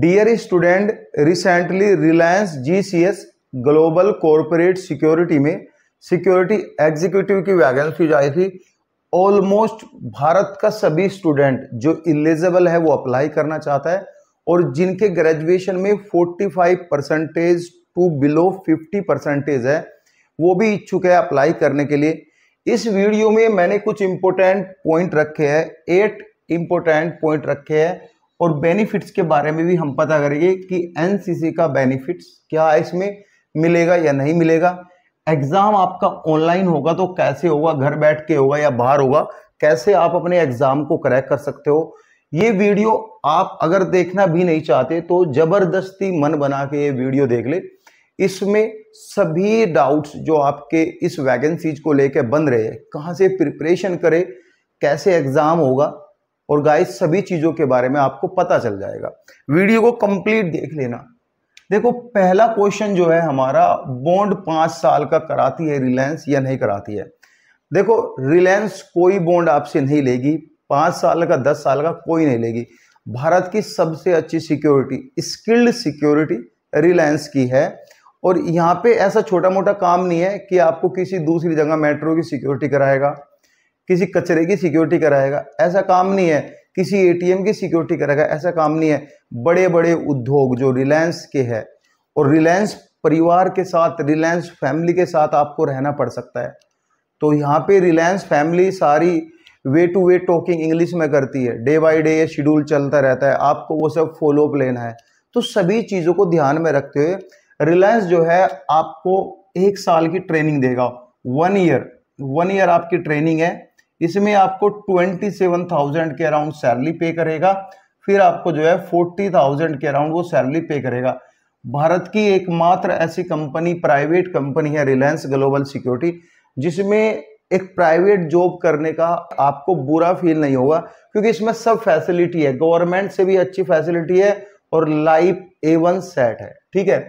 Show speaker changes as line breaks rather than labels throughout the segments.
dear student recently Reliance GCS global corporate security में security executive की vacancy आई थी ऑलमोस्ट भारत का सभी स्टूडेंट जो इलिजिबल है वो अप्लाई करना चाहता है और जिनके ग्रेजुएशन में 45 परसेंटेज टू बिलो 50 परसेंटेज है वो भी इच्छुक है अप्लाई करने के लिए इस वीडियो में मैंने कुछ इंपोर्टेंट पॉइंट रखे हैं एट इंपोर्टेंट पॉइंट रखे हैं और बेनिफिट्स के बारे में भी हम पता करेंगे कि एनसीसी का बेनिफिट्स क्या है इसमें मिलेगा या नहीं मिलेगा एग्ज़ाम आपका ऑनलाइन होगा तो कैसे होगा घर बैठ के होगा या बाहर होगा कैसे आप अपने एग्ज़ाम को क्रैक कर सकते हो ये वीडियो आप अगर देखना भी नहीं चाहते तो ज़बरदस्ती मन बना के ये वीडियो देख ले इसमें सभी डाउट्स जो आपके इस वैकेंसीज को लेकर बन रहे हैं कहाँ से प्रिपरेशन करें कैसे एग्ज़ाम होगा और गाइस सभी चीज़ों के बारे में आपको पता चल जाएगा वीडियो को कंप्लीट देख लेना देखो पहला क्वेश्चन जो है हमारा बॉन्ड पांच साल का कराती है रिलायंस या नहीं कराती है देखो रिलायंस कोई बॉन्ड आपसे नहीं लेगी पांच साल का दस साल का कोई नहीं लेगी भारत की सबसे अच्छी सिक्योरिटी स्किल्ड सिक्योरिटी रिलायंस की है और यहाँ पे ऐसा छोटा मोटा काम नहीं है कि आपको किसी दूसरी जगह मेट्रो की सिक्योरिटी कराएगा किसी कचरे की सिक्योरिटी कराएगा ऐसा काम नहीं है किसी एटीएम की सिक्योरिटी कराएगा ऐसा काम नहीं है बड़े बड़े उद्योग जो रिलायंस के है और रिलायंस परिवार के साथ रिलायंस फैमिली के साथ आपको रहना पड़ सकता है तो यहाँ पे रिलायंस फैमिली सारी way to way talking English में करती है डे बाई डे ये शेड्यूल चलता रहता है आपको वो सब फॉलो अप लेना है तो सभी चीज़ों को ध्यान में रखते हुए रिलायंस जो है आपको एक साल की ट्रेनिंग देगा वन ईयर वन ईयर आपकी ट्रेनिंग है इसमें आपको ट्वेंटी सेवन थाउजेंड के अराउंड सैलरी पे करेगा फिर आपको जो है फोर्टी थाउजेंड के अराउंड वो सैलरी पे करेगा भारत की एकमात्र ऐसी कंपनी प्राइवेट कंपनी है रिलायंस ग्लोबल सिक्योरिटी जिसमें एक प्राइवेट जॉब करने का आपको बुरा फील नहीं होगा क्योंकि इसमें सब फैसिलिटी है गवर्नमेंट से भी अच्छी फैसिलिटी है और लाइफ ए वन सेट है ठीक है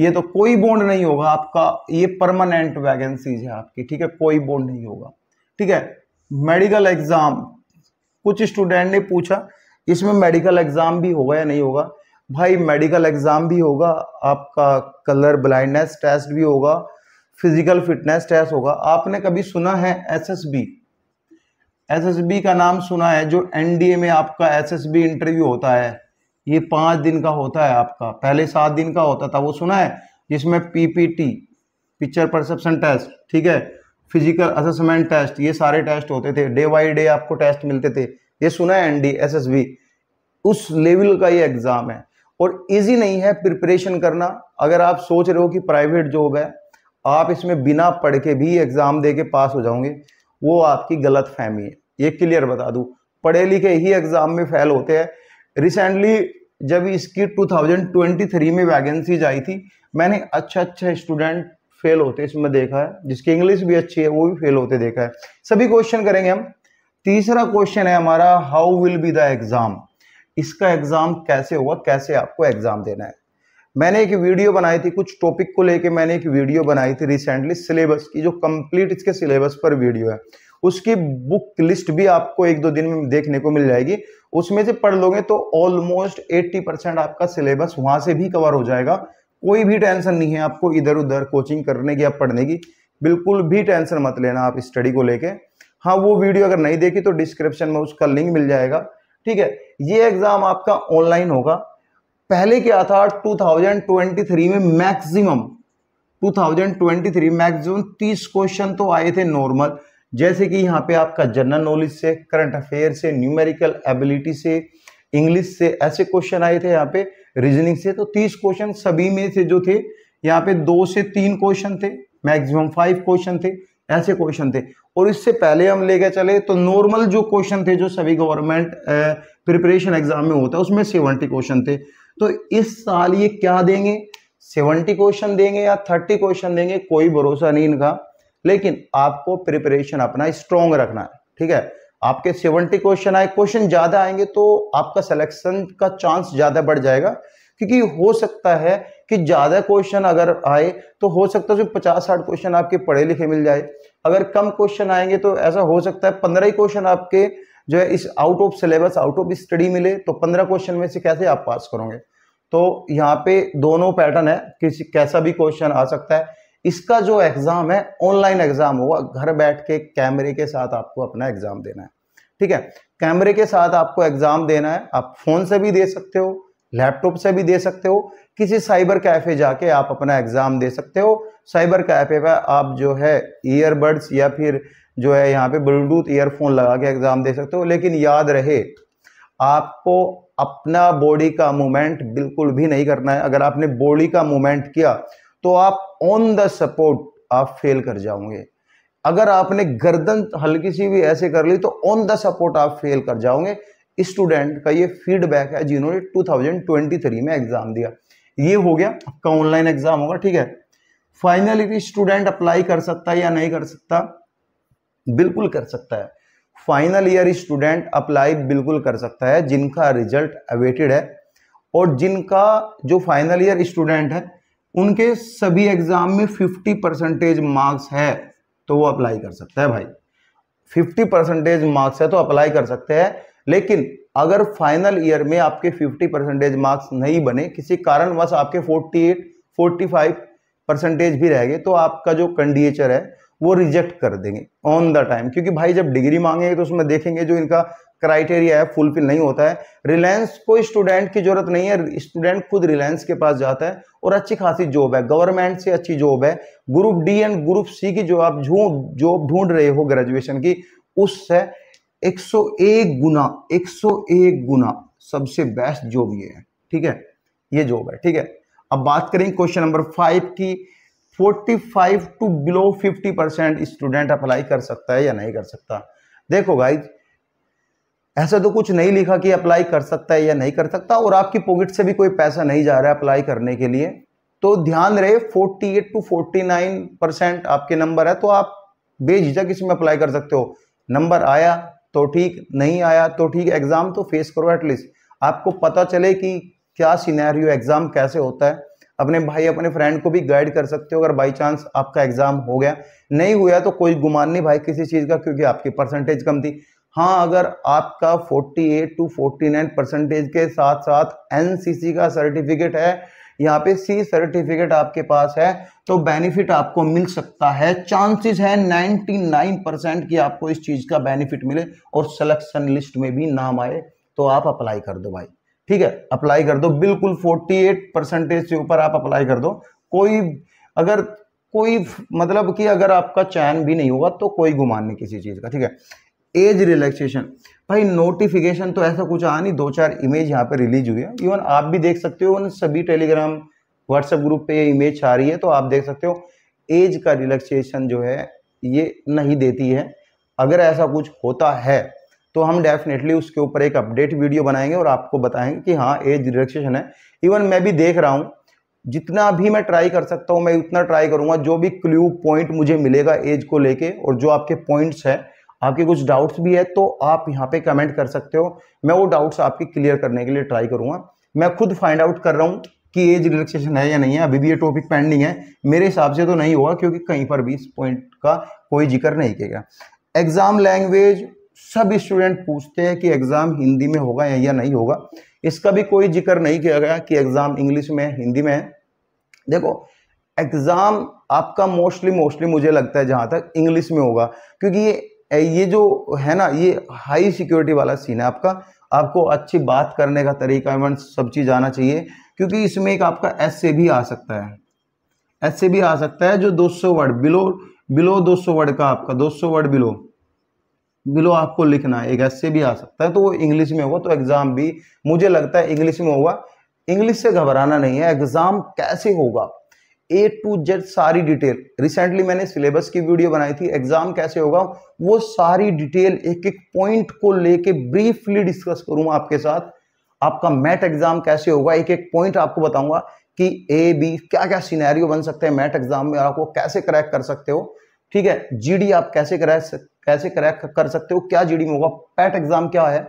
ये तो कोई बॉन्ड नहीं होगा आपका ये परमानेंट वैकेंसीज है आपकी ठीक है कोई बॉन्ड नहीं होगा ठीक है मेडिकल एग्ज़ाम कुछ स्टूडेंट ने पूछा इसमें मेडिकल एग्ज़ाम भी होगा या नहीं होगा भाई मेडिकल एग्ज़ाम भी होगा आपका कलर ब्लाइंडनेस टेस्ट भी होगा फिजिकल फिटनेस टेस्ट होगा आपने कभी सुना है एसएसबी एसएसबी का नाम सुना है जो एनडीए में आपका एसएसबी इंटरव्यू होता है ये पाँच दिन का होता है आपका पहले सात दिन का होता था वो सुना है जिसमें पीपीटी पिक्चर परसेप्शन टेस्ट ठीक है फिजिकल असेसमेंट टेस्ट ये सारे टेस्ट होते थे डे बाई डे आपको टेस्ट मिलते थे ये सुना है एनडी एसएसबी उस लेवल का ये एग्ज़ाम है और इजी नहीं है प्रिपरेशन करना अगर आप सोच रहे हो कि प्राइवेट जॉब है आप इसमें बिना पढ़ के भी एग्ज़ाम दे के पास हो जाओगे वो आपकी गलत फहमी है ये क्लियर बता दूँ पढ़े लिखे ही एग्ज़ाम में फेल होते हैं रिसेंटली जब इसकी 2023 में वैकेंसीज आई थी मैंने अच्छे अच्छे स्टूडेंट फेल होते हैं इसमें देखा है जिसकी इंग्लिश भी अच्छी है वो भी फेल होते देखा है सभी क्वेश्चन करेंगे हम तीसरा क्वेश्चन है हमारा how will be the exam इसका एग्जाम कैसे होगा कैसे आपको एग्जाम देना है मैंने एक वीडियो बनाई थी कुछ टॉपिक को लेके मैंने एक वीडियो बनाई थी रिसेंटली सिलेबस की जो कंप्लीट इसके सिलेबस पर वीडियो है उसकी बुक लिस्ट भी आपको एक दो दिन में देखने को मिल जाएगी उसमें से पढ़ लोगे तो ऑलमोस्ट 80 परसेंट आपका सिलेबस वहां से भी कवर हो जाएगा कोई भी टेंशन नहीं है आपको इधर उधर कोचिंग करने की या पढ़ने की बिल्कुल भी टेंशन मत लेना आप स्टडी को लेके हाँ वो वीडियो अगर नहीं देखी तो डिस्क्रिप्शन में उसका लिंक मिल जाएगा ठीक है ये एग्ज़ाम आपका ऑनलाइन होगा पहले क्या था 2023 में मैक्सिमम 2023 मैक्सिमम 30 क्वेश्चन तो आए थे नॉर्मल जैसे कि यहाँ पे आपका जनरल नॉलेज से करंट अफेयर से न्यूमेरिकल एबिलिटी से इंग्लिश से ऐसे क्वेश्चन आए थे यहाँ पे रीजनिंग से तो तीस क्वेश्चन सभी में से जो थे यहाँ पे दो से तीन क्वेश्चन थे मैक्सिमम फाइव क्वेश्चन थे ऐसे क्वेश्चन थे और इससे पहले हम लेके चले तो नॉर्मल जो क्वेश्चन थे जो सभी गवर्नमेंट प्रिपरेशन एग्जाम में होता है उसमें सेवनटी क्वेश्चन थे तो इस साल ये क्या देंगे सेवनटी क्वेश्चन देंगे या थर्टी क्वेश्चन देंगे कोई भरोसा नहीं इनका लेकिन आपको प्रिपरेशन अपना स्ट्रॉन्ग रखना है ठीक है आपके सेवेंटी क्वेश्चन आए क्वेश्चन ज़्यादा आएंगे तो आपका सिलेक्शन का चांस ज़्यादा बढ़ जाएगा क्योंकि हो सकता है कि ज़्यादा क्वेश्चन अगर आए तो हो सकता है पचास साठ क्वेश्चन आपके पढ़े लिखे मिल जाए अगर कम क्वेश्चन आएंगे तो ऐसा हो सकता है पंद्रह ही क्वेश्चन आपके जो है इस out of syllabus out of study मिले तो पंद्रह क्वेश्चन में से कैसे आप पास करोगे तो यहाँ पे दोनों पैटर्न है किसी कैसा भी क्वेश्चन आ सकता है इसका जो एग्ज़ाम है ऑनलाइन एग्ज़ाम होगा घर बैठ के कैमरे के साथ आपको अपना एग्ज़ाम देना है ठीक है कैमरे के साथ आपको एग्ज़ाम देना है आप फ़ोन से भी दे सकते हो लैपटॉप से भी दे सकते हो किसी साइबर कैफ़े जाके आप अपना एग्ज़ाम दे सकते हो साइबर कैफ़े पर आप जो है ईयरबड्स या फिर जो है यहाँ पे ब्लूटूथ ईयरफोन लगा के एग्ज़ाम दे सकते हो लेकिन याद रहे आपको अपना बॉडी का मूवमेंट बिल्कुल भी नहीं करना है अगर आपने बॉडी का मूवमेंट किया तो आप ऑन द सपोर्ट आप फेल कर जाओगे अगर आपने गर्दन हल्की सी भी ऐसे कर ली तो ऑन द सपोर्ट आप फेल कर जाओगे स्टूडेंट का ये फीडबैक है जिन्होंने 2023 में एग्जाम दिया ये हो गया आपका ऑनलाइन एग्जाम होगा ठीक है फाइनली स्टूडेंट अप्लाई कर सकता है या नहीं कर सकता बिल्कुल कर सकता है फाइनल ईयर स्टूडेंट अप्लाई बिल्कुल कर सकता है जिनका रिजल्ट अवेटेड है और जिनका जो फाइनल ईयर स्टूडेंट है उनके सभी एग्जाम में 50 परसेंटेज मार्क्स है तो वो अप्लाई कर सकता है भाई 50 परसेंटेज मार्क्स है तो अप्लाई कर सकते हैं लेकिन अगर फाइनल ईयर में आपके 50 परसेंटेज मार्क्स नहीं बने किसी कारणवश आपके 48 45 परसेंटेज भी रह गए तो आपका जो कंडीचर है वो रिजेक्ट कर देंगे ऑन द टाइम क्योंकि भाई जब डिग्री मांगेंगे तो उसमें देखेंगे जो इनका क्राइटेरिया है फुलफिल नहीं होता है रिलायंस को स्टूडेंट की जरूरत नहीं है स्टूडेंट खुद रिलायंस के पास जाता है और अच्छी खासी जॉब है गवर्नमेंट से अच्छी जॉब है group D and group C की जो आप जॉब ढूंढ रहे हो ग्रेजुएशन की उससे 101 गुना 101 गुना सबसे बेस्ट जॉब ये है ठीक है ये जॉब है ठीक है अब बात करें क्वेश्चन नंबर फाइव की 45 to below 50 percent student apply कर सकता है या नहीं कर सकता देखो भाई ऐसा तो कुछ नहीं लिखा कि अप्लाई कर सकता है या नहीं कर सकता और आपकी पॉकेट से भी कोई पैसा नहीं जा रहा है अप्लाई करने के लिए तो ध्यान रहे 48 टू 49 परसेंट आपके नंबर है तो आप बेझिझक इसमें अप्लाई कर सकते हो नंबर आया तो ठीक नहीं आया तो ठीक एग्ज़ाम तो फेस करो एटलीस्ट आपको पता चले कि क्या सिनेरियो एग्ज़ाम कैसे होता है अपने भाई अपने फ्रेंड को भी गाइड कर सकते हो अगर बाई चांस आपका एग्ज़ाम हो गया नहीं हुआ तो कोई गुमान नहीं भाई किसी चीज़ का क्योंकि आपकी परसेंटेज कम थी हाँ अगर आपका 48 टू 49 परसेंटेज के साथ साथ एनसीसी का सर्टिफिकेट है यहाँ पे सी सर्टिफिकेट आपके पास है तो बेनिफिट आपको मिल सकता है चांसेस है 99 परसेंट की आपको इस चीज़ का बेनिफिट मिले और सिलेक्शन लिस्ट में भी नाम आए तो आप अप्लाई कर दो भाई ठीक है अप्लाई कर दो बिल्कुल 48 परसेंटेज से ऊपर आप अप्लाई कर दो कोई अगर कोई मतलब कि अगर आपका चयन भी नहीं होगा तो कोई गुमान नहीं किसी चीज़ का ठीक है एज रिलैक्सेशन भाई नोटिफिकेशन तो ऐसा कुछ आ नहीं दो चार इमेज यहाँ पे रिलीज हुई है इवन आप भी देख सकते हो उन सभी टेलीग्राम व्हाट्सएप ग्रुप पे ये इमेज छा रही है तो आप देख सकते हो एज का रिलैक्सेशन जो है ये नहीं देती है अगर ऐसा कुछ होता है तो हम डेफिनेटली उसके ऊपर एक अपडेट वीडियो बनाएंगे और आपको बताएंगे कि हाँ एज रिलैक्सेशन है इवन मैं भी देख रहा हूँ जितना भी मैं ट्राई कर सकता हूँ मैं उतना ट्राई करूँगा जो भी क्ल्यू पॉइंट मुझे मिलेगा एज को लेके और जो आपके पॉइंट्स हैं आपके कुछ डाउट्स भी है तो आप यहाँ पे कमेंट कर सकते हो मैं वो डाउट्स आपके क्लियर करने के लिए ट्राई करूंगा मैं खुद फाइंड आउट कर रहा हूँ कि एज रिलैक्सेशन है या नहीं है अभी भी ये टॉपिक पेंडिंग है मेरे हिसाब से तो नहीं होगा क्योंकि कहीं पर भी इस पॉइंट का कोई जिक्र नहीं किया एग्ज़ाम लैंग्वेज सब स्टूडेंट पूछते हैं कि एग्ज़ाम हिंदी में होगा या नहीं होगा इसका भी कोई जिक्र नहीं किया गया कि एग्ज़ाम इंग्लिश में है हिंदी में है देखो एग्ज़ाम आपका मोस्टली मोस्टली मुझे लगता है जहां तक इंग्लिश में होगा क्योंकि ये ये जो है ना ये हाई सिक्योरिटी वाला सीन है आपका आपको अच्छी बात करने का तरीका एवं सब चीज़ आना चाहिए क्योंकि इसमें एक आपका एस भी आ सकता है एस भी आ सकता है जो 200 वर्ड बिलो बिलो 200 वर्ड का आपका 200 वर्ड बिलो बिलो आपको लिखना है एक एस भी आ सकता है तो वो इंग्लिश में होगा तो एग्ज़ाम भी मुझे लगता है इंग्लिश में होगा इंग्लिश से घबराना नहीं है एग्ज़ाम कैसे होगा ए टू जेड सारी डिटेल रिसेंटली मैंने सिलेबस की वीडियो बनाई थी एग्जाम कैसे होगा वो सारी डिटेल एक एक पॉइंट को लेके ब्रीफली डिस्कस करूंगा आपके साथ आपका मैट एग्जाम कैसे होगा एक एक पॉइंट आपको बताऊंगा कि ए बी क्या क्या सिनेरियो बन सकते हैं मैट एग्जाम में और आपको कैसे क्रैक कर सकते हो ठीक है जीडी आप कैसे क्रैक कैसे क्रैक कर सकते हो क्या जीडी में होगा पैट एग्जाम क्या है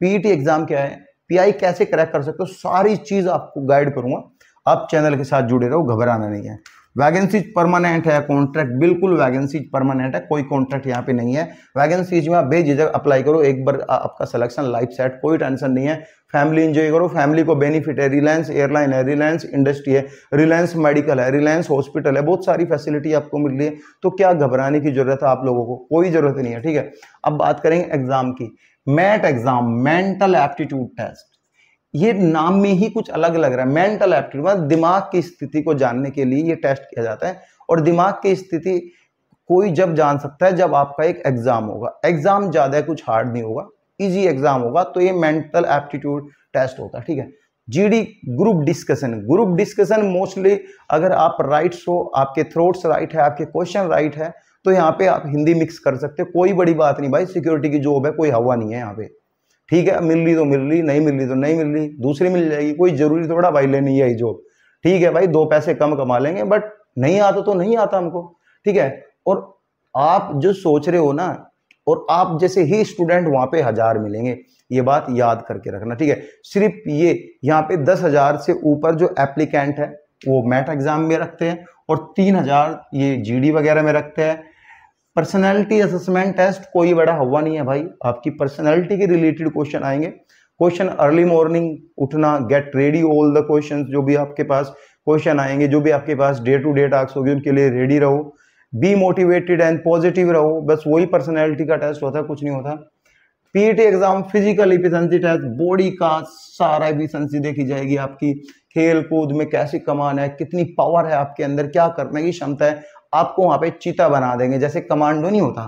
पीटी एग्जाम क्या है पीआई कैसे क्रैक कर सकते हो सारी चीज आपको गाइड करूंगा आप चैनल के साथ जुड़े रहो घबराना नहीं है वैकेंसीज परमानेंट है कॉन्ट्रैक्ट बिल्कुल वैकेंसीज परमानेंट है कोई कॉन्ट्रैक्ट यहाँ पे नहीं है वैकेंसीज में आप बेझिझक अप्लाई करो एक बार आपका सिलेक्शन लाइफ सेट कोई टेंशन नहीं है फैमिली इंजॉय करो फैमिली को बेनिफिट है रिलायंस एयरलाइन है रिलायंस इंडस्ट्री है रिलायंस मेडिकल है रिलायंस हॉस्पिटल है बहुत सारी फैसिलिटी आपको मिल रही है तो क्या घबराने की जरूरत है आप लोगों को कोई जरूरत नहीं है ठीक है अब बात करेंगे एग्जाम की MAT exam mental aptitude test ये नाम में ही कुछ अलग लग रहा है मेंटल एप्टीट्यूड मतलब दिमाग की स्थिति को जानने के लिए ये टेस्ट किया जाता है और दिमाग की स्थिति कोई जब जान सकता है जब आपका एक एग्ज़ाम होगा एग्ज़ाम ज़्यादा कुछ हार्ड नहीं होगा इजी एग्ज़ाम होगा तो ये मेंटल एप्टीट्यूड टेस्ट होता है ठीक है GD group discussion group discussion mostly अगर आप राइट हो आपके थ्रोट्स राइट है आपके क्वेश्चन राइट है तो यहाँ पे आप हिंदी मिक्स कर सकते हो कोई बड़ी बात नहीं भाई सिक्योरिटी की जॉब है कोई हवा नहीं है यहाँ पे ठीक है मिल रही तो मिल रही नहीं मिल रही तो नहीं मिल रही दूसरी मिल जाएगी कोई जरूरी थोड़ा भाई लेनी है जॉब ठीक है भाई दो पैसे कम कमा लेंगे बट नहीं आता तो नहीं आता हमको ठीक है और आप जो सोच रहे हो ना और आप जैसे ही स्टूडेंट वहां पे हजार मिलेंगे ये बात याद करके रखना ठीक है सिर्फ ये यहाँ पे दस हजार से ऊपर जो एप्लीकेंट है वो मैट एग्जाम में रखते हैं और तीन हजार ये जीडी वगैरह में रखते हैं पर्सनैलिटी असेसमेंट टेस्ट कोई बड़ा हवा नहीं है भाई आपकी पर्सनैलिटी के रिलेटेड क्वेश्चन आएंगे क्वेश्चन अर्ली मॉर्निंग उठना get ready all the question जो भी आपके पास क्वेश्चन आएंगे जो भी आपके पास डे टू डे टास्क होगी उनके लिए रेडी रहो बी मोटिवेटेड एंड पॉजिटिव रहो बस वही पर्सनैलिटी का टेस्ट होता है कुछ नहीं होता PET exam physical efficiency test body का सारा इफिशंसी देखी जाएगी आपकी खेल कूद में कैसी कमान है कितनी पावर है आपके अंदर क्या करने की क्षमता है आपको वहां पे चीता बना देंगे जैसे कमांडो नहीं होता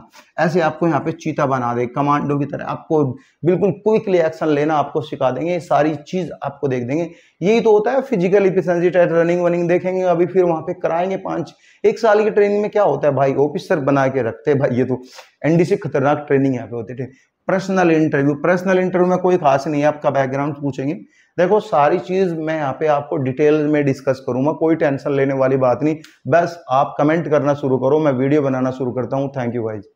ऐसे आपको यहाँ पे चीता बना दे कमांडो की तरह आपको बिल्कुल क्विकली एक्शन लेना आपको सिखा देंगे सारी चीज़ आपको देख देंगे यही तो होता है फिजिकल इफिशेंसी रनिंग वनिंग देखेंगे अभी फिर वहां पे कराएंगे पांच एक साल की ट्रेनिंग में क्या होता है भाई ऑफिसर बना के रखते हैं भाई ये तो एनडी खतरनाक ट्रेनिंग यहाँ पे होती है पर्सनल इंटरव्यू पर्सनल इंटरव्यू में कोई खास नहीं है आपका बैकग्राउंड पूछेंगे देखो सारी चीज़ मैं यहाँ पे आपको डिटेल में डिस्कस करूँगा कोई टेंशन लेने वाली बात नहीं बस आप कमेंट करना शुरू करो मैं वीडियो बनाना शुरू करता हूँ थैंक यू भाई